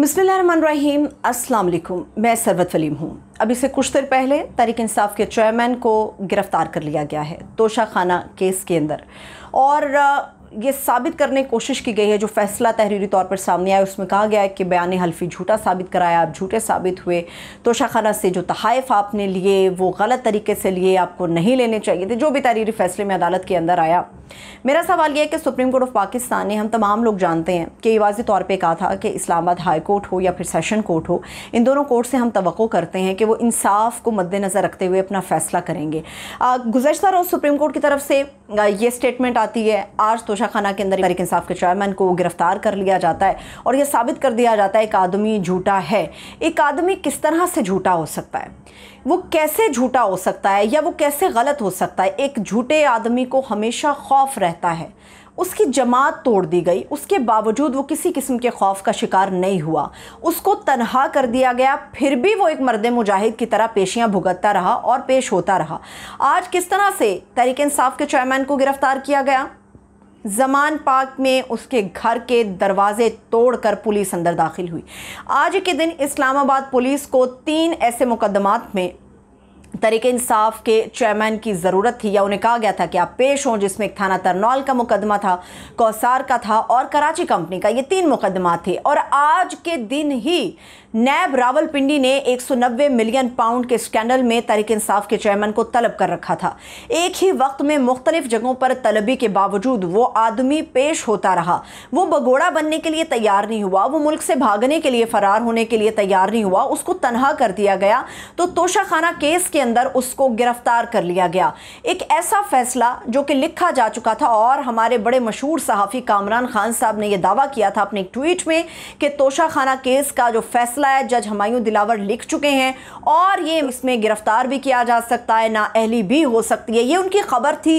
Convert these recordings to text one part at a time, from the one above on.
बसमीम अस्सलाम वालेकुम मैं सरवत वलीम हूँ अभी से कुछ देर पहले तहरीक इंसाफ के चेयरमैन को गिरफ़्तार कर लिया गया है तोशा खाना केस के अंदर और ये साबित करने की कोशिश की गई है जो फैसला तहरीरी तौर पर सामने आया उसमें कहा गया है कि बयान हल्फी झूठा साबित कराया आप झूठे साबित हुए तोशा खाना से जो तहफ़ आपने लिए वो गलत तरीके से लिए आपको नहीं लेने चाहिए थे जो भी तहरीरी फैसले में अदालत के अंदर आया मेरा सवाल यह है कि सुप्रीम कोर्ट ऑफ पाकिस्तान ने हम तमाम लोग जानते हैं कि वाजी तौर पर कहा था कि इस्लामाबाद हाई कोर्ट हो या फिर सेशन कोर्ट हो इन दोनों कोर्ट से हम तो करते हैं कि वो इंसाफ को मद्देनज़र रखते हुए अपना फ़ैसला करेंगे गुजशत रोज़ सुप्रीम कोर्ट की तरफ से ये स्टेटमेंट आती है आज तोशाखाना के अंदर तरीक इंसाफ के चेयरमैन को गिरफ्तार कर लिया जाता है और यह साबित कर दिया जाता है एक आदमी झूठा है एक आदमी किस तरह से झूठा हो सकता है वो कैसे झूठा हो सकता है या वो कैसे गलत हो सकता है एक झूठे आदमी को हमेशा खौफ रहता है उसकी जमात तोड़ दी गई उसके बावजूद वो किसी किस्म के खौफ का शिकार नहीं हुआ उसको तनहा कर दिया गया फिर भी वो एक मर्द मुजाहिद की तरह पेशियाँ भुगतता रहा और पेश होता रहा आज किस तरह से तहरीक इंसाफ के चेयरमैन को गिरफ्तार किया गया जमान पार्क में उसके घर के दरवाजे तोड़कर पुलिस अंदर दाखिल हुई आज के दिन इस्लामाबाद पुलिस को तीन ऐसे मुकदमात में तरीके इंसाफ के चेयरमैन की ज़रूरत थी या उन्हें कहा गया था कि आप पेश हों जिसमें एक थाना तरनौल का मुकदमा था कौसार का था और कराची कंपनी का ये तीन मुकदमा थे और आज के दिन ही नैब रावलपिंडी ने 190 मिलियन पाउंड के स्कैंडल में तरीक इंसाफ के चेयरमैन को तलब कर रखा था एक ही वक्त में मुख्तलिफ जगहों पर तलबी के बावजूद वो आदमी पेश होता रहा वो बगोड़ा बनने के लिए तैयार नहीं हुआ वो मुल्क से भागने के लिए फरार होने के लिए तैयार नहीं हुआ उसको तनहा कर दिया गया तो तोशाखाना केस के अंदर उसको गिरफ्तार कर लिया गया एक ऐसा फैसला जो कि लिखा जा चुका था और हमारे बड़े मशहूर सहाफ़ी कामरान खान साहब ने यह दावा किया था अपने एक ट्वीट में कि तोशाखाना केस का जो फैसला है जज हमायूं दिलावर लिख चुके हैं और ये इसमें गिरफ्तार भी किया जा सकता है ना अहली भी हो सकती है ये उनकी खबर थी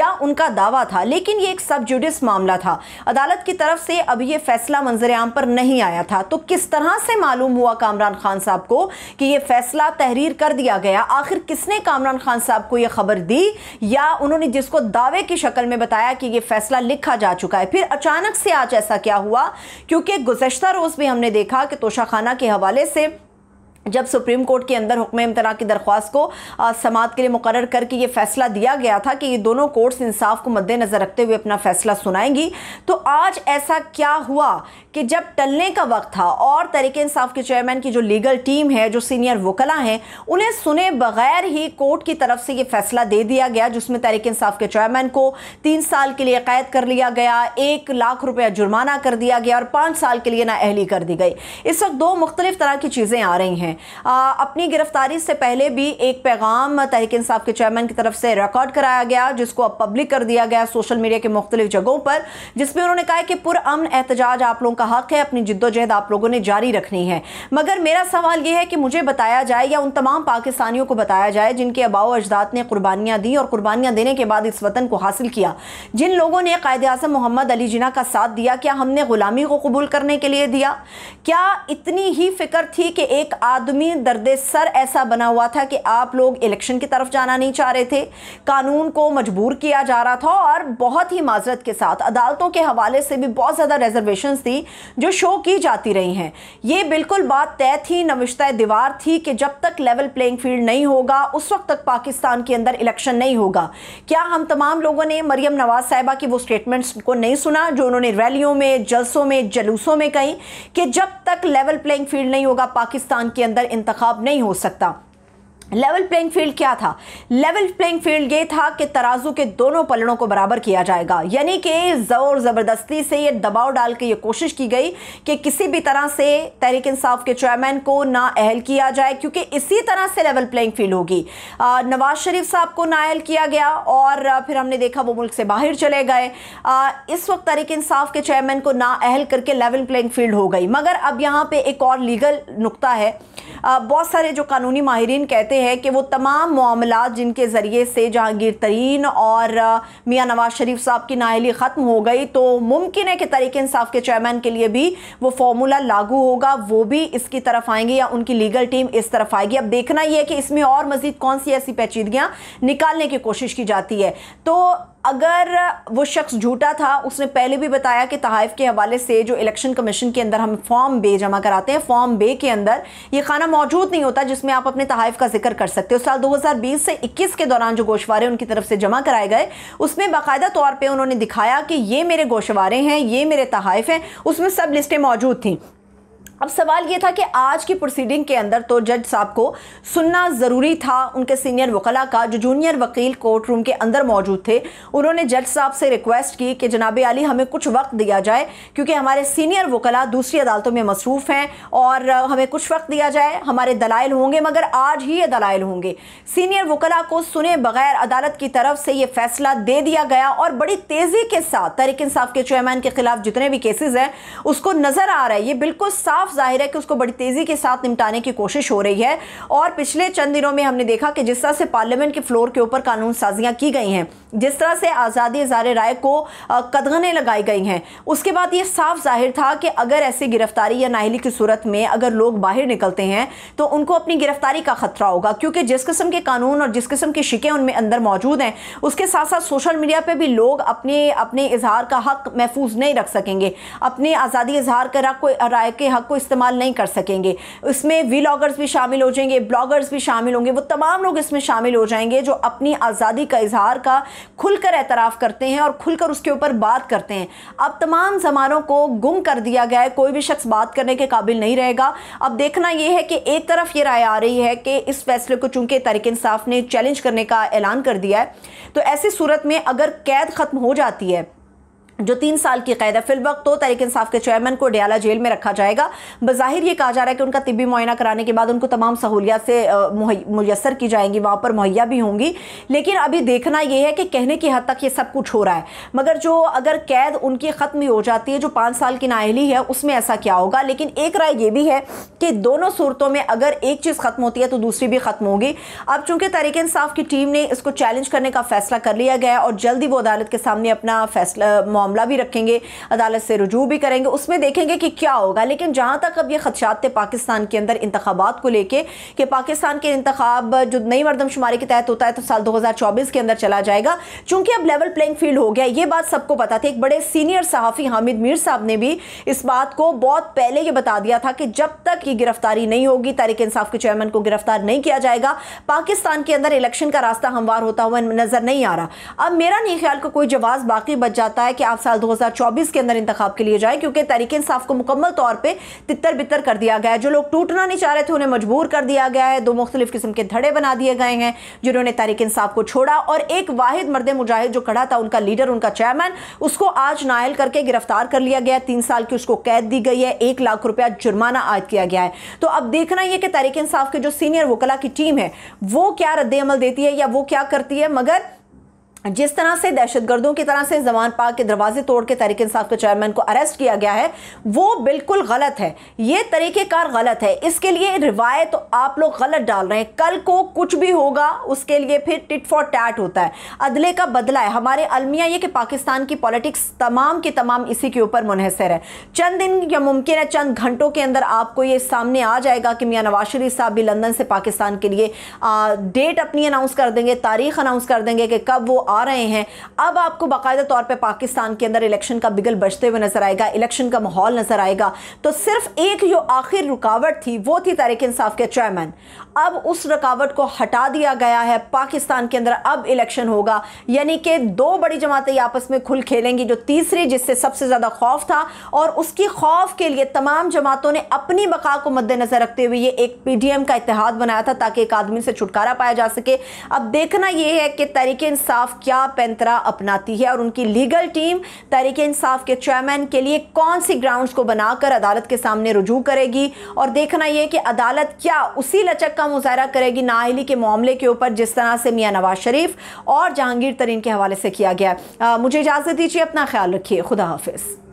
या उनका दावा था लेकिन ये एक सब जुडिस मामला था अदालत की तरफ से अब ये फैसला मंजर आम पर नहीं आया था तो किस तरह से मालूम हुआ कामरान खान साहब को कि ये फैसला तहरीर कर दिया गया आखिर आखिर किसने कामरान खान साहब को यह खबर दी या उन्होंने जिसको दावे की शक्ल में बताया कि यह फैसला लिखा जा चुका है फिर अचानक से आज ऐसा क्या हुआ क्योंकि गुजशत रोज़ भी हमने देखा कि तोशाखाना के हवाले से जब सुप्रीम कोर्ट के अंदर हुक्म इम्तना की दरख्वास्त को समात के लिए मुकर करके ये फैसला दिया गया था कि ये दोनों कोर्ट्स इंसाफ को मद्देनज़र रखते हुए अपना फैसला सुनाएंगी तो आज ऐसा क्या हुआ कि जब टलने का वक्त था और तरीके इंसाफ के चेयरमैन की जो लीगल टीम है जो सीनियर वकला हैं उन्हें सुने बगैर ही कोर्ट की तरफ से ये फैसला दे दिया गया जिसमें तहरीक इंसाफ के चेयरमैन को तीन साल के लिए कैद कर लिया गया एक लाख रुपया जुर्माना कर दिया गया और पाँच साल के लिए नाअहली कर दी गई इस वक्त दो मुख्तलिफ तरह की चीज़ें आ रही हैं आ, अपनी गिरफ्तारी से पहले भी एक पैगाम तहरीक इंसाफ के चेयरमैन की तरफ से रिकॉर्ड कराया गया जिसको अब पब्लिक कर दिया गया सोशल मीडिया के मुख्तलिफ जगहों पर जिसमें उन्होंने कहा कि पुरान एहतजाज आप लोगों का हक है अपनी जिद्दोजहद आप लोगों ने जारी रखनी है मगर मेरा सवाल यह है कि मुझे बताया जाए या उन तमाम पाकिस्तानियों को बताया जाए जिनके अबाओ अजदाद ने कुर्बानियां दी और कुर्बानियां देने के बाद इस वतन को हासिल किया जिन लोगों ने कायद अजम मोहम्मद अली जिना का साथ दिया क्या हमने ग़ुलामी को कबूल करने के लिए दिया क्या इतनी ही फिक्र थी कि एक आ आदमी दर्द सर ऐसा बना हुआ था कि आप लोग इलेक्शन की तरफ जाना नहीं चाह रहे थे कानून को मजबूर किया जा रहा था और बहुत ही माजरत के साथ अदालतों के हवाले से भी बहुत ज़्यादा रिजर्वेशन थी जो शो की जाती रही हैं ये बिल्कुल बात तय थी नविश्ता दीवार थी कि जब तक लेवल प्लेइंग फील्ड नहीं होगा उस वक्त तक पाकिस्तान के अंदर इलेक्शन नहीं होगा क्या हम तमाम लोगों ने मरियम नवाज साहिबा की वो स्टेटमेंट्स को नहीं सुना जो उन्होंने रैलियों में जलसों में जलूसों में कहीं कि जब तक लेवल प्लेइंग फील्ड नहीं होगा पाकिस्तान के अंदर इंतखब नहीं हो सकता लेवल प्लेइंग फील्ड क्या था लेवल प्लेइंग फील्ड ये था कि तराजू के दोनों पलड़ों को बराबर किया जाएगा यानी कि ज़ोर ज़बरदस्ती से ये दबाव डाल के ये कोशिश की गई कि किसी भी तरह से तहरीक इंसाफ के चेयरमैन को ना अहल किया जाए क्योंकि इसी तरह से लेवल प्लेइंग फील्ड होगी नवाज शरीफ साहब को ना अहल किया गया और फिर हमने देखा वो मुल्क से बाहर चले गए आ, इस वक्त तहरीक इंसाफ के चेयरमैन को ना अहल करके लेवल प्लेइंग फील्ड हो गई मगर अब यहाँ पर एक और लीगल नुकता है बहुत सारे जो कानूनी माहरीन कहते रहे हैं कि वो तमाम मामला जिनके ज़रिए से जहांगीर तरीन और मियाँ नवाज शरीफ साहब की नाहली ख़त्म हो गई तो मुमकिन है कि तरीक इंसाफ के चेयरमैन के लिए भी वो फार्मूला लागू होगा वो भी इसकी तरफ आएंगे या उनकी लीगल टीम इस तरफ आएगी अब देखना यह है कि इसमें और मज़ीद कौन सी ऐसी पेचीदगियाँ निकालने की कोशिश की जाती है तो अगर वो शख्स झूठा था उसने पहले भी बताया कि तहाइफ के हवाले से जो इलेक्शन कमीशन के अंदर हम फॉर्म बे जमा कराते हैं फॉर्म बे के अंदर ये खाना मौजूद नहीं होता जिसमें आप अपने तहाइफ का जिक्र कर सकते हो साल 2020 से 21 के दौरान जो गोशवारे उनकी तरफ से जमा कराए गए उसमें बाकायदा तौर पर उन्होंने दिखाया कि ये मेरे गोशवारे हैं ये मेरे तहाइफ हैं उसमें सब लिस्टें मौजूद थी अब सवाल ये था कि आज की प्रोसीडिंग के अंदर तो जज साहब को सुनना ज़रूरी था उनके सीनियर वकला का जो जूनियर वकील कोर्ट रूम के अंदर मौजूद थे उन्होंने जज साहब से रिक्वेस्ट की कि जनाब अली हमें कुछ वक्त दिया जाए क्योंकि हमारे सीनियर वकला दूसरी अदालतों में मसरूफ़ हैं और हमें कुछ वक्त दिया जाए हमारे दलाइल होंगे मगर आज ही ये दलाइल होंगे सीनियर वकला को सुने बगैर अदालत की तरफ से ये फैसला दे दिया गया और बड़ी तेज़ी के साथ तहरीक इंसाफ के चेयरमैन के खिलाफ जितने भी केसेज हैं उसको नज़र आ रहा है ये बिल्कुल साफ साफ जाहिर है कि उसको बड़ी तेज़ी के साथ निपटाने की कोशिश हो रही है और पिछले चंद दिनों में हमने देखा कि जिस तरह से पार्लियामेंट के फ्लोर के ऊपर कानून साजियां की गई हैं जिस तरह से आज़ादी इजार राय को कदगने लगाई गई हैं उसके बाद ये साफ जाहिर था कि अगर ऐसी गिरफ्तारी या नाहली की सूरत में अगर लोग बाहर निकलते हैं तो उनको अपनी गिरफ्तारी का ख़तरा होगा क्योंकि जिस किस्म के कानून और जिस किस्म की शिकें उनमें अंदर मौजूद हैं उसके साथ साथ सोशल मीडिया पर भी लोग अपने अपने इजहार का हक महफूज नहीं रख सकेंगे अपने आज़ादी इजहार का को राय के हक को इस्तेमाल नहीं कर सकेंगे इसमें व्लागर्स भी शामिल हो जाएंगे ब्लॉगर्स भी शामिल होंगे वो तमाम लोग इसमें शामिल हो जाएंगे जो अपनी आज़ादी का इजहार का खुलकर एतराफ़ करते हैं और खुलकर उसके ऊपर बात करते हैं अब तमाम जमानों को गुम कर दिया गया है कोई भी शख्स बात करने के काबिल नहीं रहेगा अब देखना यह है कि एक तरफ ये राय आ रही है कि इस फैसले को चूंकि तहरीक इंसाफ ने चैलेंज करने का ऐलान कर दिया है तो ऐसी सूरत में अगर कैद ख़त्म हो जाती है जो तीन साल की कैद है फ़िल वक्त तो तहरीक इंसाफ के चेयरमैन को डियाला जेल में रखा जाएगा बाहिर ये कहा जा रहा है कि उनका तिबी मुआयना कराने के बाद उनको तमाम सहूलियात से मुयसर की जाएंगी वहाँ पर मुहैया भी होंगी लेकिन अभी देखना यह है कि कहने की हद तक ये सब कुछ हो रहा है मगर जो अगर कैद उनकी ख़त्म हो जाती है जो पाँच साल की नाहली है उसमें ऐसा क्या होगा लेकिन एक राय ये भी है कि दोनों सूरतों में अगर एक चीज़ ख़त्म होती है तो दूसरी भी ख़त्म होगी अब चूंकि तहरीक इंसाफ की टीम ने इसको चैलेंज करने का फैसला कर लिया गया और जल्द ही वो अदालत के सामने अपना फैसला मामला भी रखेंगे अदालत से रजू भी करेंगे उसमें देखेंगे कि क्या होगा लेकिन जहाँ तक अब ये खदशात थे पाकिस्तान के अंदर इंतबात को लेकर कि पाकिस्तान के इंतब जो नई मरदमशुमारी के तहत होता है तो साल दो हज़ार चौबीस के अंदर चला जाएगा चूंकि अब लेवल प्लेइंग फील्ड हो गया ये बात सबको पता थी एक बड़े सीनियर सहाफ़ी हामिद मीर साहब ने भी इस बात को बहुत पहले ये बता दिया था कि जब तक ये गिरफ्तारी नहीं होगी तारिक इंसाफ के चेयरमैन को गिरफ्तार नहीं किया जाएगा पाकिस्तान के अंदर इलेक्शन का रास्ता हमवार होता हुआ नजर नहीं आ रहा अब मेरा नहीं ख्याल को कोई जवाब बाकी बच जाता है कि आप इंतखाब साल 2024 के अंदर इंतखाब के लिए जाए क्योंकि तरीके इंसाफ को मुकम्मल तौर पर तितर बितर कर दिया गया है जो लोग टूटना नहीं चाह रहे थे उन्हें मजबूर कर दिया गया है दो मुख्तलिफ किस्म के धड़े बना दिए गए हैं जिन्होंने तहरीक इंसाफ को छोड़ा और एक वाहिद मर्द मुजाहिद जो खड़ा था उनका लीडर उनका चेयरमैन उसको आज नायल करके गिरफ्तार कर लिया गया तीन साल की उसको कैद दी गई है एक लाख रुपया जुर्माना आयद किया गया है तो अब देखना यह कि तहरीक इंसाफ के जो सीनियर वकला की टीम है वो क्या रद्द अमल देती है या वो क्या करती है मगर जिस तरह से दहशतगर्दों की तरह से जमान पाक के दरवाजे तोड़ के तहरीक इंसाफ के चेयरमैन को अरेस्ट किया गया है वो बिल्कुल गलत है ये तरीक़ेकार गलत है इसके लिए रिवायत तो आप लोग गलत डाल रहे हैं कल को कुछ भी होगा उसके लिए फिर टिट फॉर टैट होता है अदले का बदला है हमारे अलमिया ये कि पाकिस्तान की पॉलिटिक्स तमाम के तमाम इसी के ऊपर मुनहसर है चंद दिन या मुमकिन है चंद घंटों के अंदर आपको ये सामने आ जाएगा कि मियाँ नवाज शरीफ साहब भी लंदन से पाकिस्तान के लिए डेट अपनी अनाउंस कर देंगे तारीख अनाउंस कर देंगे कि कब वो आ रहे हैं अब आपको बाकायदा तौर पर पाकिस्तान के अंदर इलेक्शन का बिगल बजते हुए नजर आएगा इलेक्शन का माहौल नजर आएगा तो सिर्फ एक जो आखिर रुकावट थी वो थी तारीख इंसाफ के चेयरमैन अब उस रुकावट को हटा दिया गया है पाकिस्तान के अंदर अब इलेक्शन होगा यानी कि दो बड़ी जमातें आपस में खुल खेलेंगी जो तीसरी जिससे सबसे ज़्यादा खौफ था और उसकी खौफ के लिए तमाम जमातों ने अपनी बका को मद्देनजर रखते हुए ये एक पीडीएम का इतिहाद बनाया था ताकि एक आदमी से छुटकारा पाया जा सके अब देखना यह है कि तरीके इंसाफ क्या पैंतरा अपनाती है और उनकी लीगल टीम तहरीक इंसाफ के चेयरमैन के लिए कौन सी ग्राउंड्स को बनाकर अदालत के सामने रुजू करेगी और देखना यह कि अदालत क्या उसी लचक का मुजाहरा करेगी नाहली के मामले के ऊपर जिस तरह से मियाँ नवाज शरीफ और जहांगीर तरीन के हवाले से किया गया आ, मुझे इजाज़त दीजिए अपना ख्याल रखिए खुदा हाफिज़